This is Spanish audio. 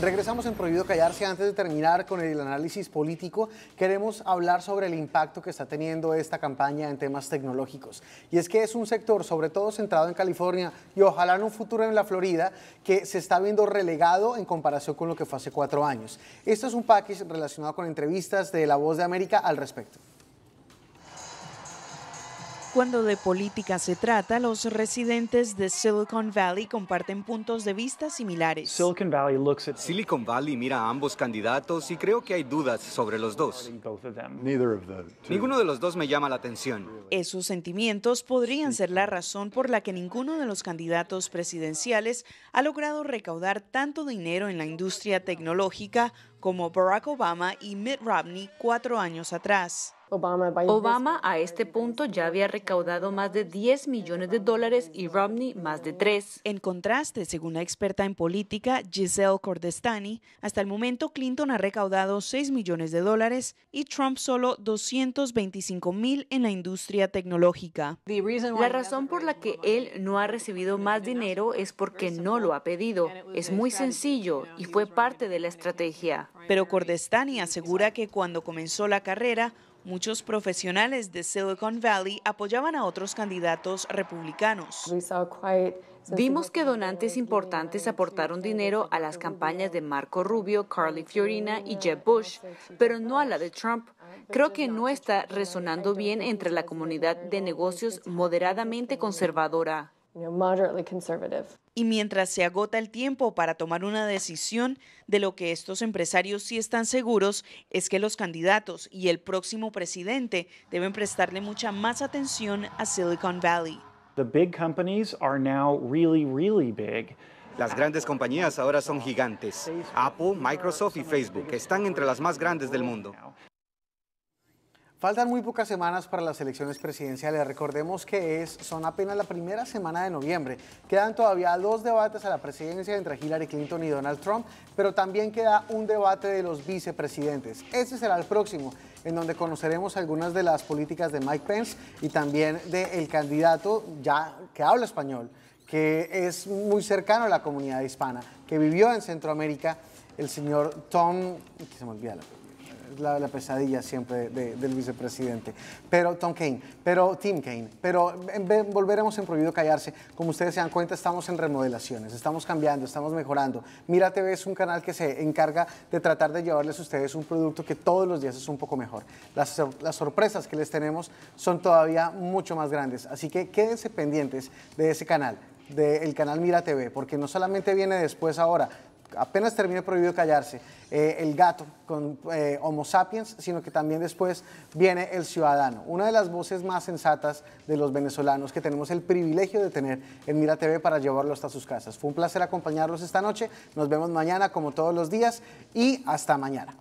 Regresamos en Prohibido Callarse. Antes de terminar con el análisis político, queremos hablar sobre el impacto que está teniendo esta campaña en temas tecnológicos. Y es que es un sector, sobre todo centrado en California y ojalá en un futuro en la Florida, que se está viendo relegado en comparación con lo que fue hace cuatro años. Esto es un package relacionado con entrevistas de La Voz de América al respecto. Cuando de política se trata, los residentes de Silicon Valley comparten puntos de vista similares. Silicon Valley, mira a ambos candidatos y creo que hay dudas sobre los dos. Ninguno de los dos me llama la atención. Esos sentimientos podrían ser la razón por la que ninguno de los candidatos presidenciales ha logrado recaudar tanto dinero en la industria tecnológica como Barack Obama y Mitt Romney cuatro años atrás. Obama a este punto ya había recaudado más de 10 millones de dólares y Romney más de 3. En contraste, según la experta en política Giselle Cordestani, hasta el momento Clinton ha recaudado 6 millones de dólares y Trump solo 225 mil en la industria tecnológica. La razón por la que él no ha recibido más dinero es porque no lo ha pedido. Es muy sencillo y fue parte de la estrategia. Pero Cordestani asegura que cuando comenzó la carrera, Muchos profesionales de Silicon Valley apoyaban a otros candidatos republicanos. Vimos que donantes importantes aportaron dinero a las campañas de Marco Rubio, Carly Fiorina y Jeb Bush, pero no a la de Trump. Creo que no está resonando bien entre la comunidad de negocios moderadamente conservadora. Y mientras se agota el tiempo para tomar una decisión, de lo que estos empresarios sí están seguros es que los candidatos y el próximo presidente deben prestarle mucha más atención a Silicon Valley. Las grandes compañías ahora son gigantes. Apple, Microsoft y Facebook están entre las más grandes del mundo. Faltan muy pocas semanas para las elecciones presidenciales. Recordemos que es, son apenas la primera semana de noviembre. Quedan todavía dos debates a la presidencia entre Hillary Clinton y Donald Trump, pero también queda un debate de los vicepresidentes. Ese será el próximo, en donde conoceremos algunas de las políticas de Mike Pence y también del candidato ya que habla español, que es muy cercano a la comunidad hispana, que vivió en Centroamérica, el señor Tom, se me olvida la la, pesadilla siempre del vicepresidente. Pero Tom Kane, pero Tim Kane, pero volveremos en Prohibido Callarse. Como ustedes se dan cuenta, estamos en remodelaciones, estamos cambiando, estamos mejorando. Mira TV es un canal que se encarga de tratar de llevarles a ustedes un producto que todos los días es un poco mejor. Las, sorpresas que les tenemos son todavía mucho más grandes. Así que quédense pendientes de ese canal del canal Mira TV, porque no solamente viene después ahora, apenas termina prohibido callarse, eh, el gato con eh, Homo sapiens, sino que también después viene el ciudadano, una de las voces más sensatas de los venezolanos que tenemos el privilegio de tener en Mira TV para llevarlo hasta sus casas. Fue un placer acompañarlos esta noche, nos vemos mañana como todos los días y hasta mañana.